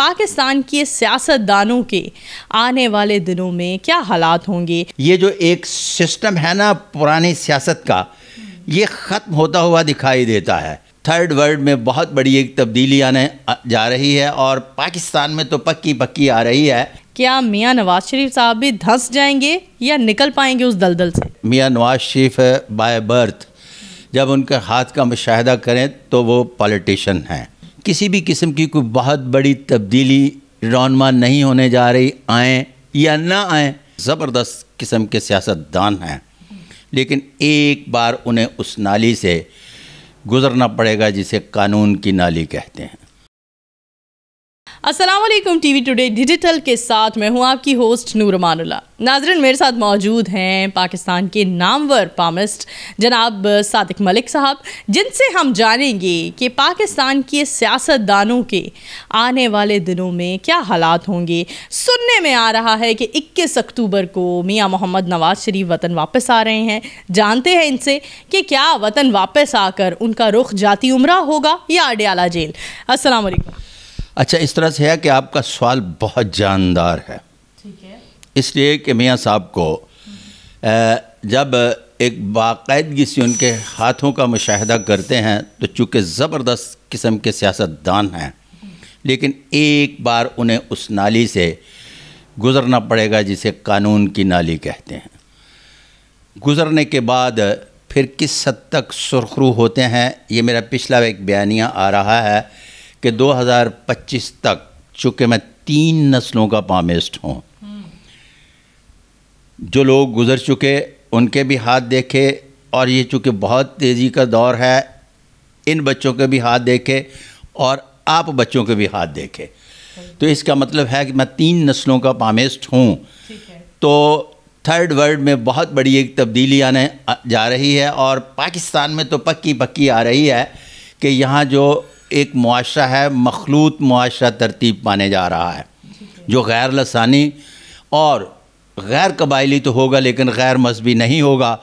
पाकिस्तान के सियासतदानों के आने वाले दिनों में क्या हालात होंगे ये जो एक सिस्टम है ना पुरानी सियासत का ये ख़त्म होता हुआ दिखाई देता है थर्ड वर्ल्ड में बहुत बड़ी एक तब्दीली आने जा रही है और पाकिस्तान में तो पक्की पक्की आ रही है क्या मियाँ नवाज शरीफ साहब भी धंस जाएंगे या निकल पाएंगे उस दलदल से मियाँ नवाज शरीफ बाय बर्थ जब उनके हाथ का मुशाह करें तो वो पॉलिटिशन हैं किसी भी किस्म की कोई बहुत बड़ी तब्दीली रौनमा नहीं होने जा रही आएँ या ना आएँ ज़बरदस्त किस्म के सियासतदान हैं लेकिन एक बार उन्हें उस नाली से गुज़रना पड़ेगा जिसे कानून की नाली कहते हैं असलम टी वी टुडे डिजिटल के साथ मैं हूं आपकी होस्ट नूर मानुल्ला नाजरन मेरे साथ मौजूद हैं पाकिस्तान के नामवर पामिस्ट जनाब सादिक मलिक साहब जिनसे हम जानेंगे कि पाकिस्तान के सियासतदानों के आने वाले दिनों में क्या हालात होंगे सुनने में आ रहा है कि 21 अक्टूबर को मियां मोहम्मद नवाज शरीफ वतन वापस आ रहे हैं जानते हैं इनसे कि क्या वतन वापस आकर उनका रुख जाती उम्र होगा या अडयाला जेल असलकम अच्छा इस तरह से है कि आपका सवाल बहुत जानदार है ठीक है इसलिए कि मियाँ साहब को जब एक बाकायदगी से उनके हाथों का मुशाह करते हैं तो चूँकि ज़बरदस्त किस्म के सियासतदान हैं लेकिन एक बार उन्हें उस नाली से गुज़रना पड़ेगा जिसे कानून की नाली कहते हैं गुज़रने के बाद फिर किस हद तक सुरखरू होते हैं ये मेरा पिछला एक बयानिया आ रहा है कि 2025 तक चूँकि मैं तीन नस्लों का पामिस्ट हूँ जो लोग गुज़र चुके उनके भी हाथ देखे और ये चूँकि बहुत तेज़ी का दौर है इन बच्चों के भी हाथ देखे और आप बच्चों के भी हाथ देखे तो इसका मतलब है कि मैं तीन नस्लों का पामिस्ट हूँ तो थर्ड वर्ल्ड में बहुत बड़ी एक तब्दीली आने जा रही है और पाकिस्तान में तो पक्की पक्की आ रही है कि यहाँ जो एक मुआरा है मखलूत मुआरा तरतीब माने जा रहा है जो गैर लसानी और गैर कबायली तो होगा लेकिन गैर मजहबी नहीं होगा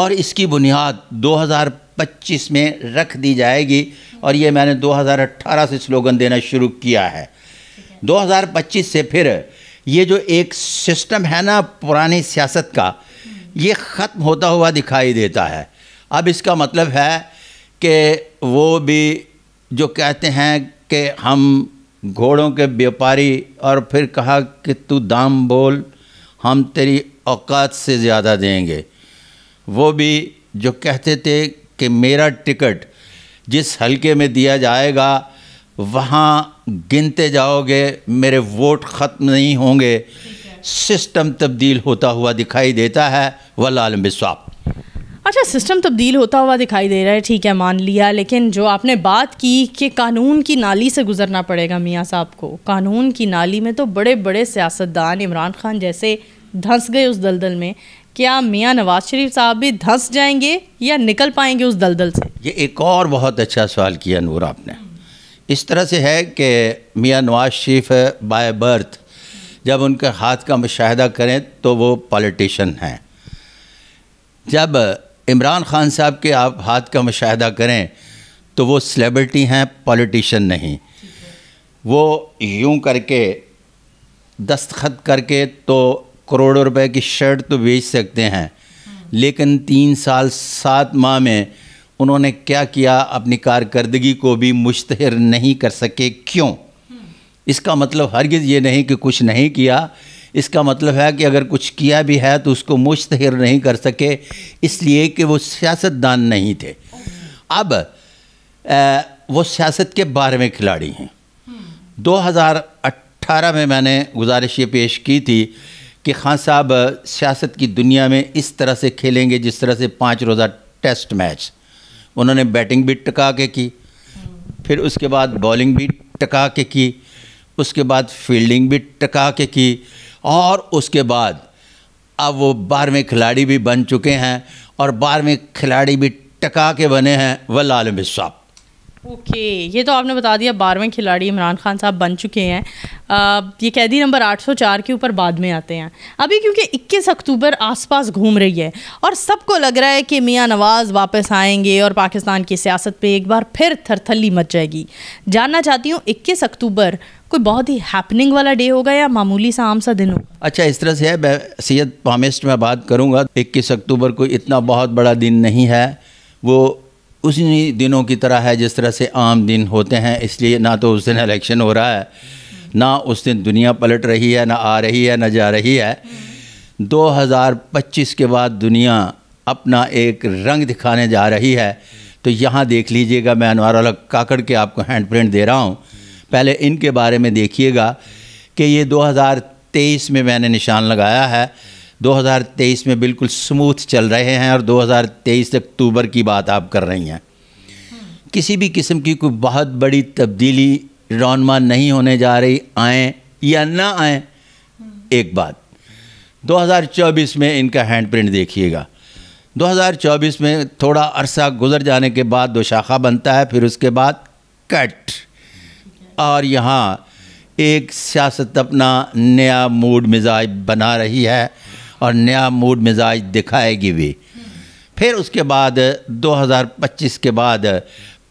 और इसकी बुनियाद 2025 में रख दी जाएगी और ये मैंने 2018 से स्लोगन देना शुरू किया है 2025 से फिर ये जो एक सिस्टम है ना पुरानी सियासत का ये ख़त्म होता हुआ दिखाई देता है अब इसका मतलब है कि वो भी जो कहते हैं कि हम घोड़ों के व्यापारी और फिर कहा कि तू दाम बोल हम तेरी औकात से ज़्यादा देंगे वो भी जो कहते थे कि मेरा टिकट जिस हलके में दिया जाएगा वहाँ गिनते जाओगे मेरे वोट ख़त्म नहीं होंगे सिस्टम तब्दील होता हुआ दिखाई देता है वल आलम बिस्वाब अच्छा सिस्टम तब्दील होता हुआ दिखाई दे रहा है ठीक है मान लिया लेकिन जो आपने बात की कि कानून की नाली से गुजरना पड़ेगा मियाँ साहब को कानून की नाली में तो बड़े बड़े सियासतदान इमरान खान जैसे धंस गए उस दलदल में क्या मियाँ नवाज शरीफ साहब भी धंस जाएंगे या निकल पाएंगे उस दलदल से ये एक और बहुत अच्छा सवाल किया नूर आपने इस तरह से है कि मियाँ नवाज शरीफ बाय बर्थ जब उनके हाथ का मुशाह करें तो वो पॉलिटिशन हैं जब इमरान खान साहब के आप हाथ का मुशाह करें तो वो सेलेब्रिटी हैं पॉलिटिशन नहीं वो यूं करके दस्तखत करके तो करोड़ों रुपए की शर्ट तो बेच सकते हैं लेकिन तीन साल सात माह में उन्होंने क्या किया अपनी कारकर्दगी को भी मुश्तहर नहीं कर सके क्यों इसका मतलब हरगिज़ ये नहीं कि कुछ नहीं किया इसका मतलब है कि अगर कुछ किया भी है तो उसको मुश्तहिर नहीं कर सके इसलिए कि वो सियासतदान नहीं थे अब आ, वो सियासत के बारहवें खिलाड़ी हैं 2018 में मैंने गुजारिश ये पेश की थी कि खान साहब सियासत की दुनिया में इस तरह से खेलेंगे जिस तरह से पाँच रोज़ा टेस्ट मैच उन्होंने बैटिंग भी टका के की फिर उसके बाद बॉलिंग भी टका के की उसके बाद फील्डिंग भी टका के की और उसके बाद अब वो बारहवें खिलाड़ी भी बन चुके हैं और बारहवें खिलाड़ी भी टका के बने हैं वल आलम ओके ये तो आपने बता दिया बारहवें खिलाड़ी इमरान खान साहब बन चुके हैं ये कैदी नंबर 804 के ऊपर बाद में आते हैं अभी क्योंकि 21 अक्टूबर आसपास घूम रही है और सबको लग रहा है कि मियाँ नवाज़ वापस आएंगे और पाकिस्तान की सियासत पे एक बार फिर थरथली मच जाएगी जानना चाहती हूँ इक्कीस अक्टूबर कोई बहुत ही हैपनिंग वाला डे होगा या मामूली सा आम सा दिन होगा अच्छा इस तरह से है मैं सैयद पामिस्ट में बात करूँगा इक्कीस अक्टूबर कोई इतना बहुत बड़ा दिन नहीं है वो उसी दिनों की तरह है जिस तरह से आम दिन होते हैं इसलिए ना तो उस दिन इलेक्शन हो रहा है ना उस दिन दुनिया पलट रही है ना आ रही है ना जा रही है 2025 के बाद दुनिया अपना एक रंग दिखाने जा रही है तो यहाँ देख लीजिएगा मैं अनवर अलग काकड़ के आपको हैंड प्रिंट दे रहा हूँ पहले इनके बारे में देखिएगा कि ये 2023 में मैंने निशान लगाया है 2023 में बिल्कुल स्मूथ चल रहे हैं और 2023 अक्टूबर की बात आप कर रही हैं किसी भी किस्म की कोई बहुत बड़ी तब्दीली रौनमा नहीं होने जा रही आए या ना आए हम्म। एक बात 2024 में इनका हैंड प्रिंट देखिएगा 2024 में थोड़ा अरसा गुजर जाने के बाद शाखा बनता है फिर उसके बाद कट और यहाँ एक सियासत अपना नया मूड मिजाज बना रही है और नया मूड मिजाज दिखाएगी भी हम्म। फिर उसके बाद 2025 के बाद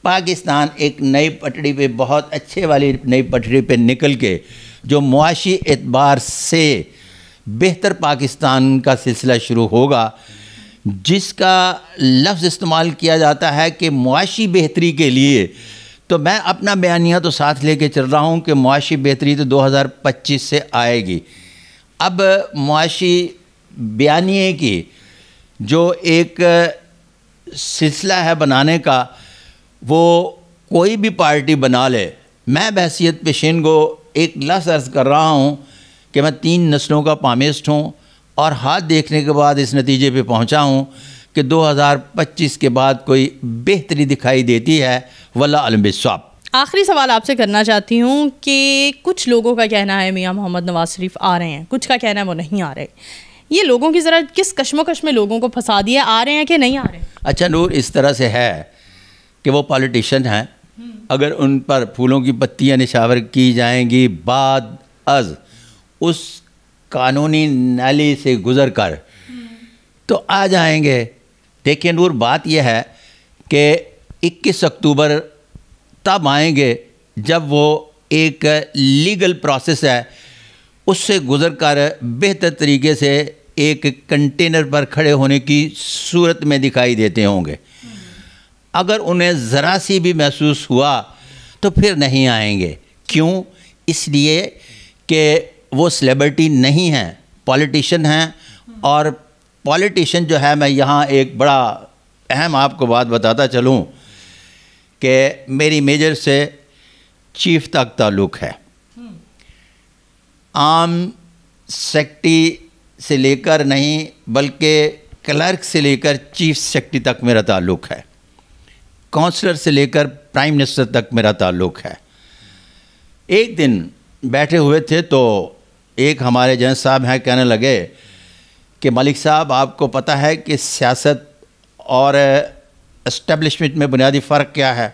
पाकिस्तान एक नई पटरी पे बहुत अच्छे वाली नई पटरी पे निकल के जो मुआशी एतबार से बेहतर पाकिस्तान का सिलसिला शुरू होगा जिसका लफ्ज़ इस्तेमाल किया जाता है कि मुआशी बेहतरी के लिए तो मैं अपना बयानिया तो साथ लेके चल रहा हूँ कि मुआशी बेहतरी तो 2025 से आएगी अब मुआशी बयानिए की जो एक सिलसिला है बनाने का वो कोई भी पार्टी बना ले मैं बहसीत पेशेन को एक लस अर्ज़ कर रहा हूँ कि मैं तीन नस्लों का पामिस्ट हूँ और हाथ देखने के बाद इस नतीजे पे पहुँचा हूँ कि 2025 के बाद कोई बेहतरी दिखाई देती है वल्ला अलबिस्वाब आखिरी सवाल आपसे करना चाहती हूँ कि कुछ लोगों का कहना है मियाँ मोहम्मद नवाज शरीफ आ रहे हैं कुछ का कहना है वो नहीं आ रहे ये लोगों की ज़रा किस कश्मकश में लोगों को फंसा दिया आ रहे हैं कि नहीं आ रहे अच्छा नूर इस तरह से है कि वो पॉलिटिशन हैं अगर उन पर फूलों की पत्तियां निशावर की जाएंगी बाद अज उस कानूनी नाली से गुज़र कर तो आ जाएंगे देखिए नूर बात यह है कि 21 अक्टूबर तब आएंगे जब वो एक लीगल प्रोसेस है उससे गुज़र कर बेहतर तरीके से एक कंटेनर पर खड़े होने की सूरत में दिखाई देते होंगे अगर उन्हें ज़रा सी भी महसूस हुआ तो फिर नहीं आएंगे क्यों इसलिए कि वो सेलेब्रिटी नहीं हैं पॉलिटिशन हैं और पॉलिटिशन जो है मैं यहाँ एक बड़ा अहम आपको बात बताता चलूँ कि मेरी मेजर से चीफ तक ताल्लुक़ है आम सेक्टी से लेकर नहीं बल्कि क्लर्क से लेकर चीफ सेक्टी तक मेरा ताल्लुक़ है काउंसलर से लेकर प्राइम मिनिस्टर तक मेरा ताल्लुक है एक दिन बैठे हुए थे तो एक हमारे जन साहब हैं कहने लगे कि मलिक साहब आपको पता है कि सियासत और इस्टेब्लिशमेंट में बुनियादी फ़र्क क्या है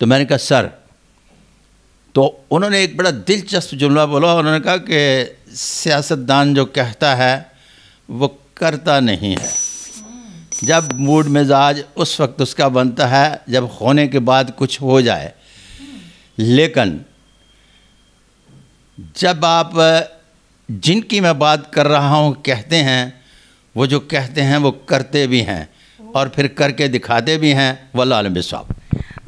तो मैंने कहा सर तो उन्होंने एक बड़ा दिलचस्प जुमला बोला उन्होंने कहा कि सियासतदान जो कहता है वो करता नहीं है जब मूड मिजाज उस वक्त उसका बनता है जब होने के बाद कुछ हो जाए लेकिन जब आप जिनकी मैं बात कर रहा हूँ कहते हैं वो जो कहते हैं वो करते भी हैं और फिर करके दिखाते भी हैं वल्लम साहब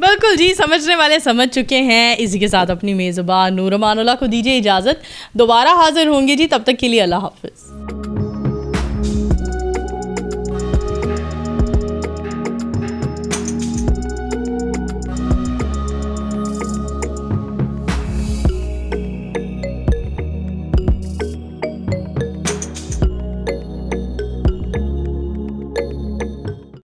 बिल्कुल जी समझने वाले समझ चुके हैं इसी के साथ अपनी मेज़बान नूरमानुल्ला को दीजिए इजाज़त दोबारा हाज़िर होंगे जी तब तक के लिए अल्लाह हाफिज़